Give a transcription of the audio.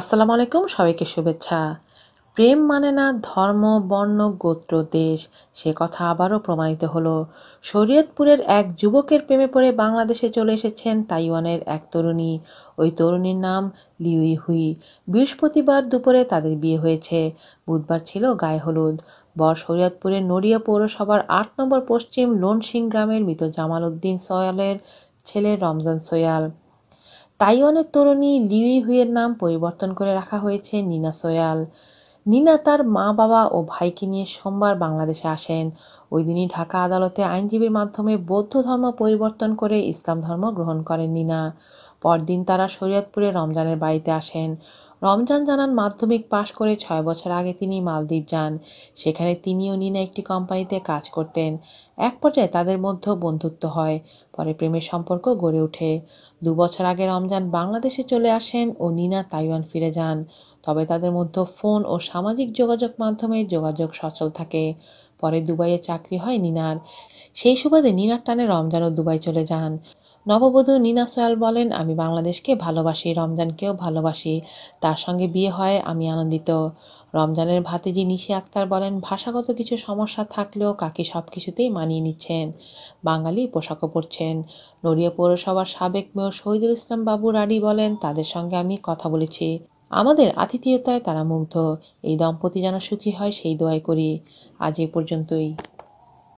আসসালামু আলাইকুম সবাইকে শুভেচ্ছা প্রেম মানে না ধর্ম বর্ণ গোত্র দেশ সে কথা আবারও প্রমাণিত হলো শরীয়তপুরের এক যুবকের প্রেমে পড়ে বাংলাদেশে চলে এসেছেন তাইওয়ানের এক তরুণী ওই তরুণীর নাম লিউই হুই বৃহস্পতিবার দুপুরে তাদের বিয়ে হয়েছে বুধবার ছিল গায়ে হলুদ বর শরীয়তপুরের নড়িয়া পৌরসভার আট নম্বর পশ্চিম লোনসিং গ্রামের মৃত জামাল উদ্দিন সয়ালের ছেলে রমজান সোয়াল তাইওয়ানের তরুণী লিউই হুইয়ের নাম পরিবর্তন করে রাখা হয়েছে নিনা সোয়াল নিনা তার মা বাবা ও ভাইকে নিয়ে সোমবার বাংলাদেশে আসেন ওই দিনই ঢাকা আদালতে আইনজীবীর মাধ্যমে বৌদ্ধ ধর্ম পরিবর্তন করে ইসলাম ধর্ম গ্রহণ করেন নিনা পরদিন তারা শরীয়তপুরে রমজানের বাড়িতে আসেন রমজান জানান মাধ্যমিক পাশ করে ছয় বছর আগে তিনি মালদ্বীপ যান সেখানে তিনি ও নিনা একটি কোম্পানিতে কাজ করতেন এক পর্যায়ে তাদের মধ্যে বন্ধুত্ব হয় পরে প্রেমের সম্পর্ক গড়ে ওঠে দু বছর আগে রমজান বাংলাদেশে চলে আসেন ও নিনা তাইওয়ান ফিরে যান তবে তাদের মধ্যে ফোন ও সামাজিক যোগাযোগ মাধ্যমে যোগাযোগ সচল থাকে পরে দুবাইয়ে চাকরি হয় নিনার সেই সুবাদে নিনার টানে রমজানও দুবাই চলে যান নববধূ নীনা সোয়াল বলেন আমি বাংলাদেশকে ভালোবাসি রমজানকেও ভালোবাসি তার সঙ্গে বিয়ে হয় আমি আনন্দিত রমজানের ভাতিজি নিশি আক্তার বলেন ভাষাগত কিছু সমস্যা থাকলেও কাকি সব কিছুতেই মানিয়ে নিচ্ছেন বাঙালি পোশাকও পরছেন নড়িয়া পৌরসভার সাবেক মেয়র শহীদুল ইসলাম বাবু রাডি বলেন তাদের সঙ্গে আমি কথা বলেছি আমাদের আতিথেয়তায় তারা মুগ্ধ এই দম্পতি যেন সুখী হয় সেই দোয়াই করি আজ এ পর্যন্তই